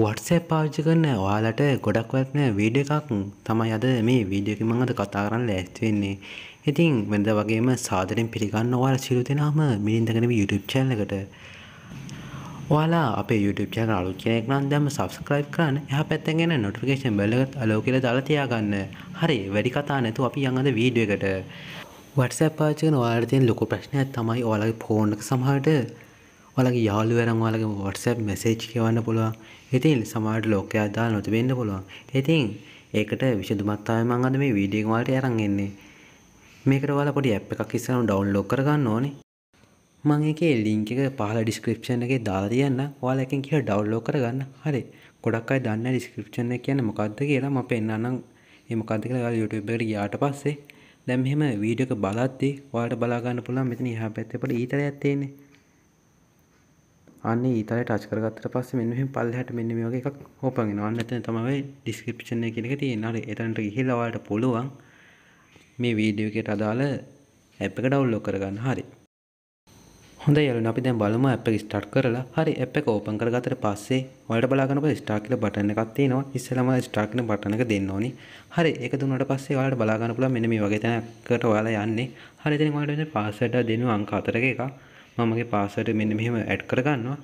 වටසේ පාච්චි කරන ඔයාලට ගොඩක් වත්න වීඩිය එකක් තමයි අද මේ වීඩියෝක මඟද කතා කරන්න ලැස්තිවෙන්නේ ඉතින් වෙද වගේම සාදරෙන් පිළිගන්න ඔයාල සිරු දෙෙනම මිින්දගෙනව YouTube චැලකට ඔයාලා අප YouTube චැන අලු කෙනෙක් නම් දැම සබස්ක්‍රයිබ් කරන්න එහ පැත්තගෙන නොටිකේෂන් බල්ලගත් අලෝ කියල දාලා තියාගන්න හරි වැඩි කතා නැතු අපි යඟද වීඩියකට වටස පාචන වාර්තයෙන් ලොක ප්‍රශ්නයක් තමයි ඔයාලගේ ෆෝර්ණක සමහට ඔලගේ යාලු වැරම් වාලගේ වටසැප් මැසේජ් කියවන්න පුළුවන් ඉතින් සමහරට ලෝකයා දාලා නොතිබෙන්න පුළුවන්. ඉතින් ඒකට විසඳුමක් තමයි මම අද මේ වීඩියෝ එක වලට අරන් එන්නේ. මේකට ඔයාලා පොඩි ඇප් එකක් ඉස්සරහම ඩවුන්ලෝඩ් කරගන්න ඕනේ. මම ඒකේ ලින්ක් එක පහල ඩිස්ක්‍රිප්ෂන් එකේ දාලා තියන්නම්. ඔයාලා එකෙන් කියලා ඩවුන්ලෝඩ් කරගන්න. හරි. ගොඩක් අය දන්නේ ඩිස්ක්‍රිප්ෂන් එක කියන්නේ මොකක්ද කියලා මම පෙන්නන්නම්. මේ මොකක්ද කියලා ඔයාලා YouTube එකට ගියාට පස්සේ දැන් මෙහෙම වීඩියෝ එක බලද්දී ඔයාලට බලා ගන්න පුළුවන් මෙතන එහා පැත්තේ පොඩි ඊතරයක් තියෙන්නේ. අන්න ඉතල ටච් කරගත්තට පස්ස මෙ මෙ පල්හට මෙන්න මේ වගේ එකක් හොපගෙන අන්න ඇතන තමයි ඩිස්ක්‍රපෂණ කෙනෙක තියෙනට එතන්ට ඉහිලවාට පුළුවන් මේ වීඩියෝ එකට අදාළ ඇප් එක ඩවුන්ලෝඩ් කරගන්න හරි හොඳ යලු අපි දැන් බලමු ඇප් එක ස්ටාර්ට් කරලා හරි ඇප් එක ඕපන් කරගත්තට පස්සේ ඔයාලට බලාගන්නකොට ස්ටාර්ට් කියලා බටන් එකක් තියෙනවා ඉස්සෙල්ලාම ස්ටාර්ට් කියන බටන් එක දෙන්න ඕනි හරි ඒක දුන්නාට පස්සේ ඔයාලට බලාගන්න පුළුවන් මෙන්න මේ වගේ තැනකට ඔයාලා යන්නේ හරි එතනින් ඔයාලට පාස්වර්ඩ් දෙනවා අංක 4ක එකක් මමගේ පාසට මෙන්න මෙහෙම ඇඩ් කරගන්නවා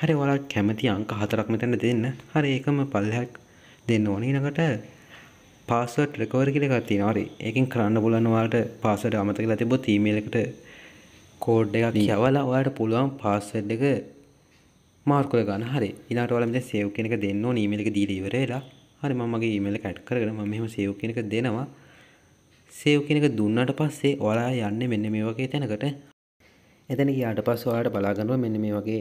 හරි ඔයාලා කැමති අංක හතරක් මෙතන දෙන්න හරි ඒකම පල්ලෙහාක් දෙන්න ඕනේ ඊළඟට පාස්වර්ඩ් රිකවරි කියලා එකක් තියෙනවා. හරි. ඒකෙන් කරන්න පුළුවන් ඔයාලට පාස්වර්ඩ් අමතක කරලා තිබ්බොත් ඊමේල් එකට කෝඩ් එකක් යවලා ඔයාලට පුළුවන් පාස්වර්ඩ් එක මාර්ක් කර ගන්න. හරි. ඊළඟට ඔයාලා මෙතන සේව් කියන එක දෙන්න ඕනේ ඊමේල් එක දීලා ඉවර වෙලා. හරි මම මගේ ඊමේල් එක ඇඩ් කරගෙන මම මෙහෙම සේව් කියන එක දෙනවා. සේව් කියන එක දුන්නාට පස්සේ ඔයාලා යන්නේ මෙන්න මේ වගේ තැනකට. එතන ගියාට පස්සේ ඔයාලට බලා ගන්නවා මෙන්න මේ වගේ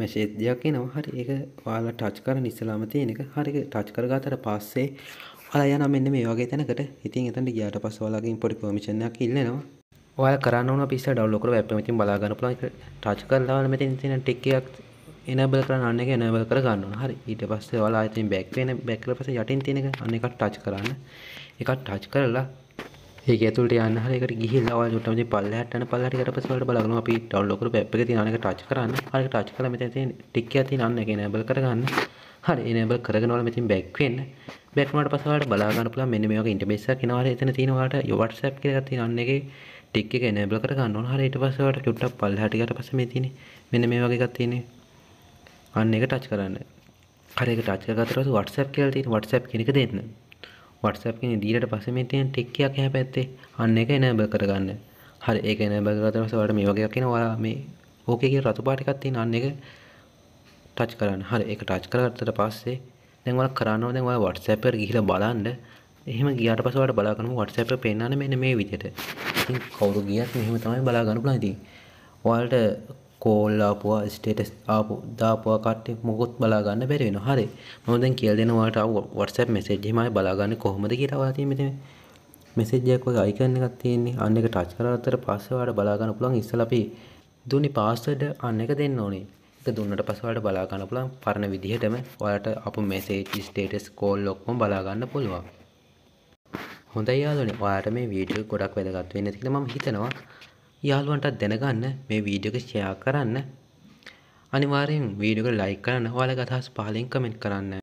මැසේජ් දෙයක් එනවා. හරි ඒක ඔයාලා ටච් කරන ඉස්සලාම තියෙන එක. හරි ඒක ටච් කරගත්තට පස්සේ ඔයාලා යනවා මෙන්න මේ වගේ තැනකට. ඉතින් එතනට ගියාට පස්සේ ඔයාලගෙන් පොඩි පර්මිෂන් එකක් ඉල්ලනවා. ඔයාලා කරන්න ඕන පිස්ස ඩවුන්ලෝඩ් කරලා වෙබ් එක මෙතින් බලා ගන්න පුළුවන්. ටච් කරලා ඔයාලා මෙතන තියෙන ටික් එකක් එනබල් කරන්න අන්න එක එනබල් කර ගන්න හරි ඊට පස්සේ ඔයාලා ඉතින් බැක් වෙන බැක් කරලා පස්සේ යටින් තියෙන එක අන්න එකක් ටච් කරන්න එකක් ටච් කරලා ඒක ඇතුළට යන්න හරි ඒකට ගිහිල්ලා ඔයාලා චුට්ටමදී පල්ලෙහාට යන පල්ලෙහාට ගියට පස්සේ ඔයාලට බලගන්න අපි ඩවුන්ලෝඩ් කරපු ඇප් එකේ තියෙන අනේක ටච් කරන්න. අනේක ටච් කළා මෙතන තියෙන ටික් එකක් තියෙන අන්න ඒක එනේබල් කරගන්න. හරි එනේබල් කරගෙන ඔයාලා මෙතෙන් බෑක් වෙන්න. බෑක් වුණාට පස්සේ ඔයාලට බලා ගන්න පුළුවන් මෙන්න මේ වගේ ඉන්ටර්ෆේස් එකක් එනවා. එතන තියෙන ඔයාලට WhatsApp කියලා එකක් තියෙන අන්න එකේ ටික් එක එනේබල් කරගන්න ඕන. හරි ඊට පස්සේ ඔයාලට චුට්ටක් පල්ලෙහාට ගියට පස්සේ මේ තියෙන්නේ මෙන්න මේ වගේ එකක් තියෙන්නේ. අන්න ඒක ටච් කරන්න. හරි ඒක ටච් කරගත්තට පස්සේ WhatsApp කියලා තියෙන WhatsApp කියන එක දෙන්න. වටසපින් දීරට පසමේ තියෙන් ටික්කයක් හැ පැත්තේ අන්න එක එන බ කරගන්න හරි ඒක එන බගතරස වට මේ වගේ කියෙන වා මේ ඕකගේ රතු පාටිකත්තින් අන්න එක ටච් කරන්න හරි එක ටච් කරගත්තට පස්සේ දැන්වල කරන්න දැන්වා වටසැපර ගිහිල බලන්ඩ එහෙම ගියට පසවට බලාගන වටසැප පෙන්න්න මෙන මේ විදියට කවුරු ගියත් මෙහම තමයි බලාගන්න ලයිති වාල්ට කෝල් ආපුවා ස්ටේටස් ආපු දාපුවා කට්ටේ මොකොත් බලාගන්න බැරි වෙනවා. හරි. මම දැන් කියලා දෙනවා ඔයාලට ආව WhatsApp message එහෙම ආයි බලාගන්නේ කොහොමද කියලා ඔයාලා තියෙන්නේ මෙතන. message එකක් වගේ icon එකක් තියෙන්නේ. අන්න එක touch කරාතර පස්සේ ඔයාලට බලාගන්න පුළුවන් ඉස්සලා අපි දුනි පාස්වර්ඩ් අන්න එක දෙන්න ඕනේ. ඒක දුන්නට පස්සේ ඔයාලට බලාගන්න පුළුවන් පරණ විදිහටම ඔයාලට අපු message status call ඔක්කොම බලාගන්න පුළුවන්. හොඳයි යාළුවනේ ඔයාලට මේ වීඩියෝ ගොඩක් වැදගත් වෙන්න කියලා මම හිතනවා යාළුවන්ටත් දැනගන්න මේ වීඩියෝ එක ෂෙයා කරන්න අනිවාර්යෙන් වීඩියෝ එක ලයික් කරන්න ඔයාලගේ අදහස් පහලින් කමෙන්ට් කරන්න